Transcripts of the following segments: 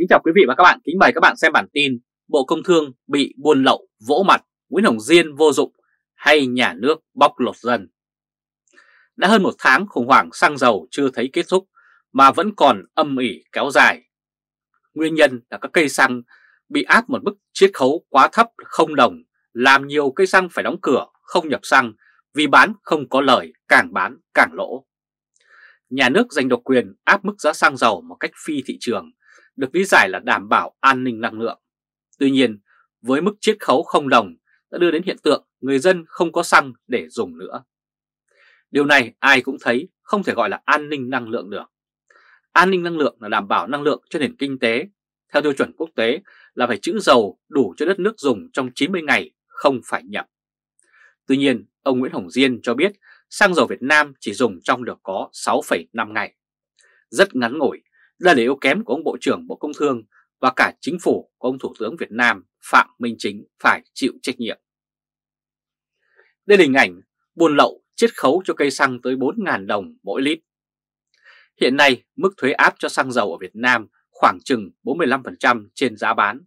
Kính chào quý vị và các bạn, kính mời các bạn xem bản tin Bộ Công Thương bị buôn lậu vỗ mặt Nguyễn Hồng Diên vô dụng hay nhà nước bóc lột dân. Đã hơn một tháng khủng hoảng xăng dầu chưa thấy kết thúc mà vẫn còn âm ỉ kéo dài. Nguyên nhân là các cây xăng bị áp một mức chiết khấu quá thấp không đồng, làm nhiều cây xăng phải đóng cửa, không nhập xăng vì bán không có lời, càng bán càng lỗ. Nhà nước giành độc quyền áp mức giá xăng dầu một cách phi thị trường được lý giải là đảm bảo an ninh năng lượng. Tuy nhiên, với mức chiết khấu không đồng đã đưa đến hiện tượng người dân không có xăng để dùng nữa. Điều này ai cũng thấy không thể gọi là an ninh năng lượng được. An ninh năng lượng là đảm bảo năng lượng cho nền kinh tế, theo tiêu chuẩn quốc tế là phải trữ dầu đủ cho đất nước dùng trong 90 ngày, không phải nhập. Tuy nhiên, ông Nguyễn Hồng Diên cho biết xăng dầu Việt Nam chỉ dùng trong được có 6,5 ngày. Rất ngắn ngủi là là yếu kém của ông Bộ trưởng Bộ Công Thương và cả chính phủ của ông Thủ tướng Việt Nam Phạm Minh Chính phải chịu trách nhiệm. Đây là hình ảnh buôn lậu chiết khấu cho cây xăng tới 4.000 đồng mỗi lít. Hiện nay, mức thuế áp cho xăng dầu ở Việt Nam khoảng chừng 45% trên giá bán.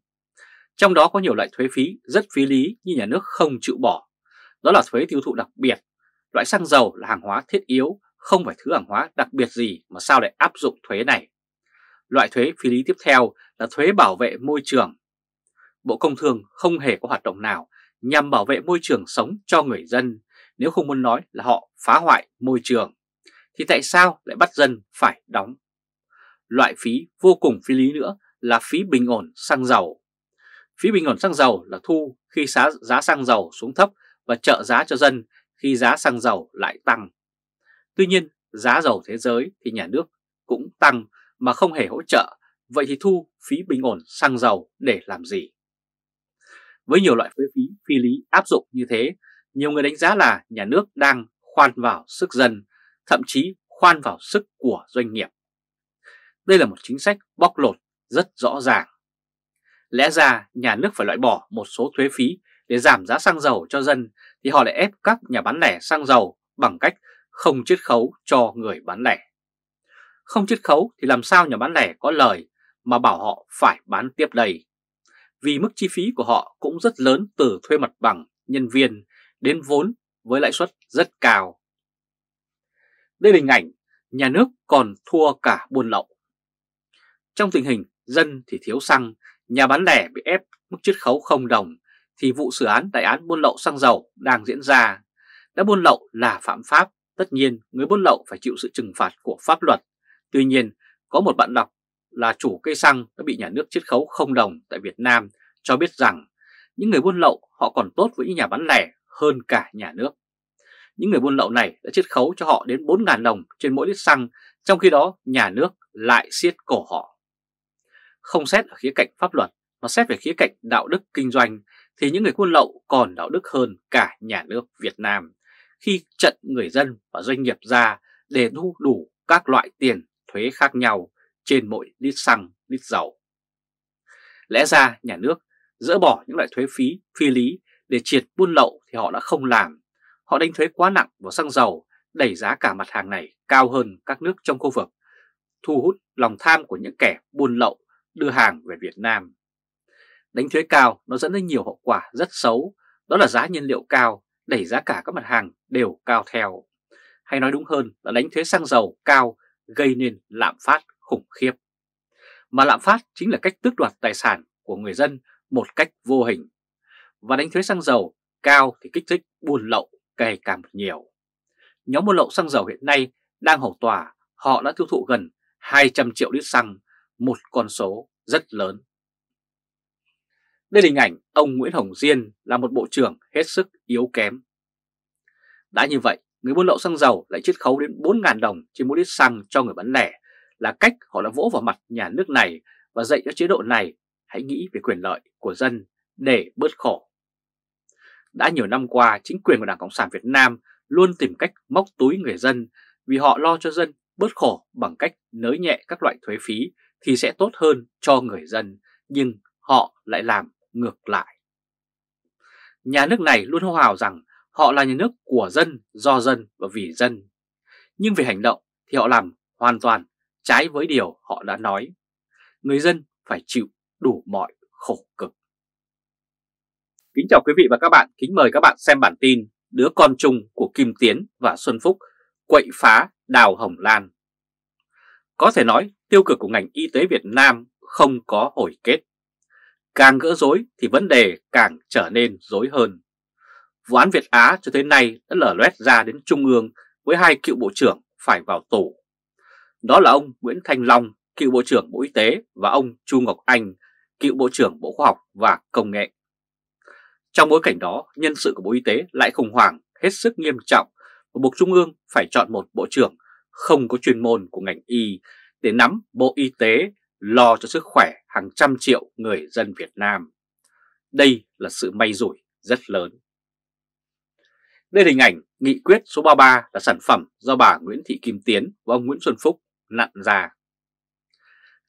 Trong đó có nhiều loại thuế phí rất phí lý như nhà nước không chịu bỏ. Đó là thuế tiêu thụ đặc biệt. Loại xăng dầu là hàng hóa thiết yếu, không phải thứ hàng hóa đặc biệt gì mà sao lại áp dụng thuế này. Loại thuế phi lý tiếp theo là thuế bảo vệ môi trường. Bộ Công Thương không hề có hoạt động nào nhằm bảo vệ môi trường sống cho người dân nếu không muốn nói là họ phá hoại môi trường. Thì tại sao lại bắt dân phải đóng? Loại phí vô cùng phi lý nữa là phí bình ổn xăng dầu. Phí bình ổn xăng dầu là thu khi giá, giá xăng dầu xuống thấp và trợ giá cho dân khi giá xăng dầu lại tăng. Tuy nhiên, giá dầu thế giới thì nhà nước cũng tăng mà không hề hỗ trợ, vậy thì thu phí bình ổn xăng dầu để làm gì? Với nhiều loại thuế phí phi lý áp dụng như thế, nhiều người đánh giá là nhà nước đang khoan vào sức dân, thậm chí khoan vào sức của doanh nghiệp. Đây là một chính sách bóc lột rất rõ ràng. Lẽ ra nhà nước phải loại bỏ một số thuế phí để giảm giá xăng dầu cho dân thì họ lại ép các nhà bán lẻ xăng dầu bằng cách không chiết khấu cho người bán lẻ không chiết khấu thì làm sao nhà bán lẻ có lời mà bảo họ phải bán tiếp đây. Vì mức chi phí của họ cũng rất lớn từ thuê mặt bằng, nhân viên đến vốn với lãi suất rất cao. Đây là hình ảnh nhà nước còn thua cả buôn lậu. Trong tình hình dân thì thiếu xăng, nhà bán lẻ bị ép mức chiết khấu không đồng thì vụ xử án đại án buôn lậu xăng dầu đang diễn ra. Đã buôn lậu là phạm pháp, tất nhiên người buôn lậu phải chịu sự trừng phạt của pháp luật Tuy nhiên, có một bạn đọc là chủ cây xăng đã bị nhà nước chiết khấu không đồng tại Việt Nam cho biết rằng những người buôn lậu họ còn tốt với những nhà bán lẻ hơn cả nhà nước. Những người buôn lậu này đã chiết khấu cho họ đến 4.000 đồng trên mỗi lít xăng, trong khi đó nhà nước lại siết cổ họ. Không xét ở khía cạnh pháp luật mà xét về khía cạnh đạo đức kinh doanh thì những người buôn lậu còn đạo đức hơn cả nhà nước Việt Nam khi trận người dân và doanh nghiệp ra để thu đủ các loại tiền thuế khác nhau trên mỗi lít xăng, lít dầu. Lẽ ra nhà nước dỡ bỏ những loại thuế phí phi lý để triệt buôn lậu thì họ đã không làm. Họ đánh thuế quá nặng vào xăng dầu, đẩy giá cả mặt hàng này cao hơn các nước trong khu vực, thu hút lòng tham của những kẻ buôn lậu đưa hàng về Việt Nam. Đánh thuế cao nó dẫn đến nhiều hậu quả rất xấu, đó là giá nhiên liệu cao, đẩy giá cả các mặt hàng đều cao theo. Hay nói đúng hơn là đánh thuế xăng dầu cao gây nên lạm phát khủng khiếp. Mà lạm phát chính là cách tước đoạt tài sản của người dân một cách vô hình. Và đánh thuế xăng dầu cao thì kích thích buôn lậu ngày càng nhiều. Nhóm buôn lậu xăng dầu hiện nay đang hầu tòa, họ đã tiêu thụ gần 200 triệu lít xăng, một con số rất lớn. Đây là hình ảnh ông Nguyễn Hồng Diên là một bộ trưởng hết sức yếu kém. Đã như vậy, người buôn lậu xăng dầu lại chiết khấu đến 4.000 đồng trên mỗi lít xăng cho người bán lẻ là cách họ đã vỗ vào mặt nhà nước này và dạy cho chế độ này hãy nghĩ về quyền lợi của dân để bớt khổ. Đã nhiều năm qua, chính quyền của Đảng Cộng sản Việt Nam luôn tìm cách móc túi người dân vì họ lo cho dân bớt khổ bằng cách nới nhẹ các loại thuế phí thì sẽ tốt hơn cho người dân, nhưng họ lại làm ngược lại. Nhà nước này luôn hô hào rằng Họ là nhà nước của dân, do dân và vì dân. Nhưng về hành động thì họ làm hoàn toàn trái với điều họ đã nói. Người dân phải chịu đủ mọi khổ cực. Kính chào quý vị và các bạn, kính mời các bạn xem bản tin Đứa con chung của Kim Tiến và Xuân Phúc quậy phá đào Hồng Lan. Có thể nói tiêu cực của ngành y tế Việt Nam không có hồi kết. Càng gỡ rối thì vấn đề càng trở nên rối hơn vụ án Việt Á cho tới nay đã lở loét ra đến Trung ương với hai cựu bộ trưởng phải vào tù. Đó là ông Nguyễn Thanh Long, cựu bộ trưởng Bộ Y tế và ông Chu Ngọc Anh, cựu bộ trưởng Bộ Khoa học và Công nghệ. Trong bối cảnh đó, nhân sự của Bộ Y tế lại khủng hoảng hết sức nghiêm trọng và buộc Trung ương phải chọn một bộ trưởng không có chuyên môn của ngành y để nắm Bộ Y tế lo cho sức khỏe hàng trăm triệu người dân Việt Nam. Đây là sự may rủi rất lớn. Đây là hình ảnh nghị quyết số 33 là sản phẩm do bà Nguyễn Thị Kim Tiến và ông Nguyễn Xuân Phúc nặn ra.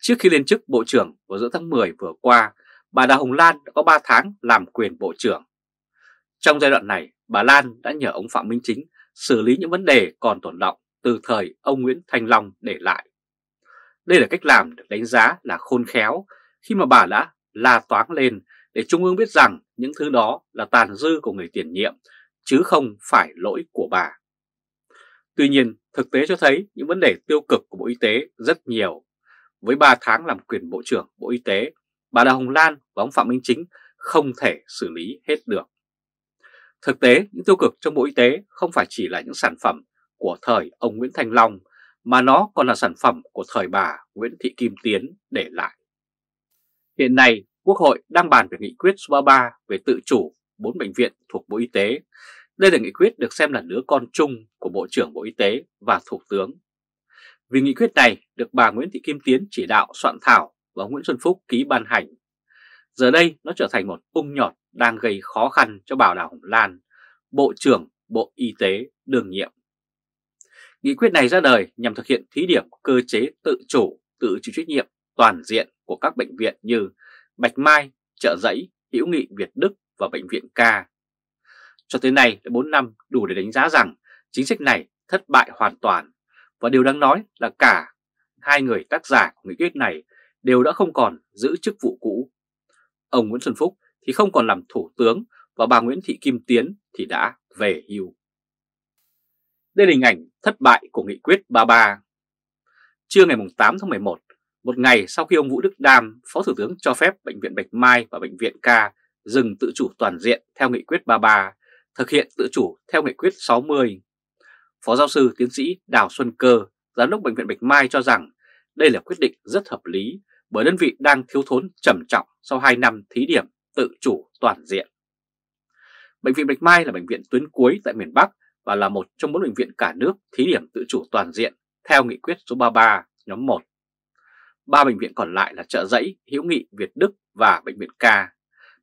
Trước khi lên chức Bộ trưởng vào giữa tháng 10 vừa qua, bà Đào Hồng Lan đã có 3 tháng làm quyền Bộ trưởng. Trong giai đoạn này, bà Lan đã nhờ ông Phạm Minh Chính xử lý những vấn đề còn tồn động từ thời ông Nguyễn Thanh Long để lại. Đây là cách làm được đánh giá là khôn khéo khi mà bà đã la toáng lên để Trung ương biết rằng những thứ đó là tàn dư của người tiền nhiệm chứ không phải lỗi của bà. Tuy nhiên, thực tế cho thấy những vấn đề tiêu cực của Bộ Y tế rất nhiều. Với 3 tháng làm quyền Bộ trưởng Bộ Y tế, bà Đào Hồng Lan và ông Phạm Minh Chính không thể xử lý hết được. Thực tế, những tiêu cực trong Bộ Y tế không phải chỉ là những sản phẩm của thời ông Nguyễn Thành Long, mà nó còn là sản phẩm của thời bà Nguyễn Thị Kim Tiến để lại. Hiện nay, Quốc hội đang bàn về nghị quyết số 33 về tự chủ 4 bệnh viện thuộc Bộ Y tế. Đây là nghị quyết được xem là đứa con chung của Bộ trưởng Bộ Y tế và Thủ tướng. Vì nghị quyết này được bà Nguyễn Thị Kim Tiến chỉ đạo soạn thảo và Nguyễn Xuân Phúc ký ban hành. Giờ đây nó trở thành một ung nhọt đang gây khó khăn cho bà Đào Hồng Lan, Bộ trưởng Bộ Y tế đương nhiệm. Nghị quyết này ra đời nhằm thực hiện thí điểm cơ chế tự chủ, tự chịu trách nhiệm toàn diện của các bệnh viện như Bạch Mai, Chợ Giấy, Hữu Nghị Việt Đức, và bệnh viện ca. Cho tới nay đã 4 năm đủ để đánh giá rằng chính sách này thất bại hoàn toàn và điều đáng nói là cả hai người tác giả của nghị quyết này đều đã không còn giữ chức vụ cũ. Ông Nguyễn Xuân Phúc thì không còn làm thủ tướng và bà Nguyễn Thị Kim Tiến thì đã về hưu. Đây là hình ảnh thất bại của nghị quyết 33. Trưa ngày 8 tháng 11, một ngày sau khi ông Vũ Đức Đam, Phó Thủ tướng cho phép Bệnh viện Bạch Mai và Bệnh viện Ca dừng tự chủ toàn diện theo nghị quyết 33, thực hiện tự chủ theo nghị quyết 60. Phó giáo sư tiến sĩ Đào Xuân Cơ, giám đốc Bệnh viện Bạch Mai cho rằng đây là quyết định rất hợp lý bởi đơn vị đang thiếu thốn trầm trọng sau 2 năm thí điểm tự chủ toàn diện. Bệnh viện Bạch Mai là bệnh viện tuyến cuối tại miền Bắc và là một trong bốn bệnh viện cả nước thí điểm tự chủ toàn diện theo nghị quyết số 33 nhóm 1. Ba bệnh viện còn lại là Chợ Dẫy, Hiếu Nghị, Việt Đức và Bệnh viện Ca.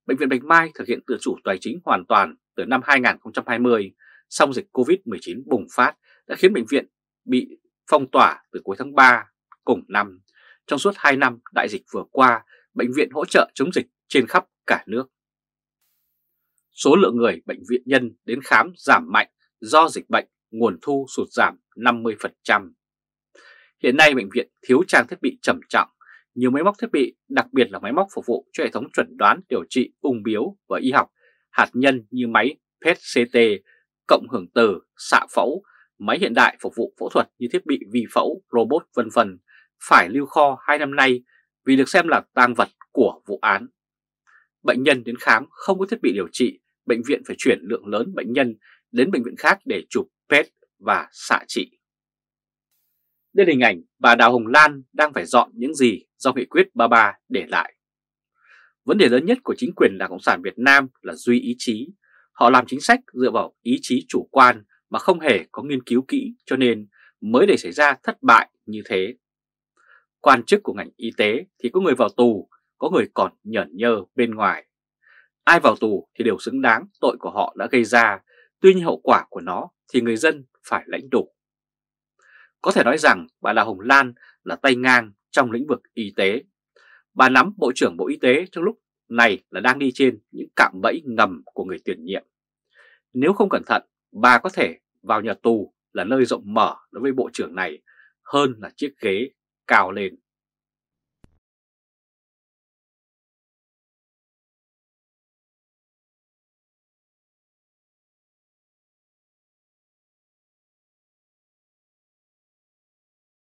Bệnh viện Bạch Mai thực hiện tự chủ tài chính hoàn toàn từ năm 2020, song dịch COVID-19 bùng phát đã khiến bệnh viện bị phong tỏa từ cuối tháng 3 cùng năm. Trong suốt 2 năm đại dịch vừa qua, bệnh viện hỗ trợ chống dịch trên khắp cả nước. Số lượng người bệnh viện nhân đến khám giảm mạnh do dịch bệnh, nguồn thu sụt giảm 50%. Hiện nay bệnh viện thiếu trang thiết bị trầm trọng, nhiều máy móc thiết bị, đặc biệt là máy móc phục vụ cho hệ thống chuẩn đoán điều trị ung biếu và y học hạt nhân như máy PET-CT, cộng hưởng từ, xạ phẫu, máy hiện đại phục vụ phẫu thuật như thiết bị vi phẫu, robot vân vân phải lưu kho 2 năm nay vì được xem là tang vật của vụ án. Bệnh nhân đến khám không có thiết bị điều trị, bệnh viện phải chuyển lượng lớn bệnh nhân đến bệnh viện khác để chụp PET và xạ trị. Đây là hình ảnh bà Đào Hồng Lan đang phải dọn những gì do nghị quyết 33 để lại. Vấn đề lớn nhất của chính quyền Đảng Cộng sản Việt Nam là duy ý chí. Họ làm chính sách dựa vào ý chí chủ quan mà không hề có nghiên cứu kỹ cho nên mới để xảy ra thất bại như thế. Quan chức của ngành y tế thì có người vào tù, có người còn nhởn nhơ bên ngoài. Ai vào tù thì đều xứng đáng tội của họ đã gây ra, tuy nhiên hậu quả của nó thì người dân phải lãnh đủ. Có thể nói rằng bà là Hồng Lan là tay ngang trong lĩnh vực y tế. Bà nắm Bộ trưởng Bộ Y tế trong lúc này là đang đi trên những cạm bẫy ngầm của người tuyển nhiệm. Nếu không cẩn thận, bà có thể vào nhà tù là nơi rộng mở đối với Bộ trưởng này hơn là chiếc ghế cao lên.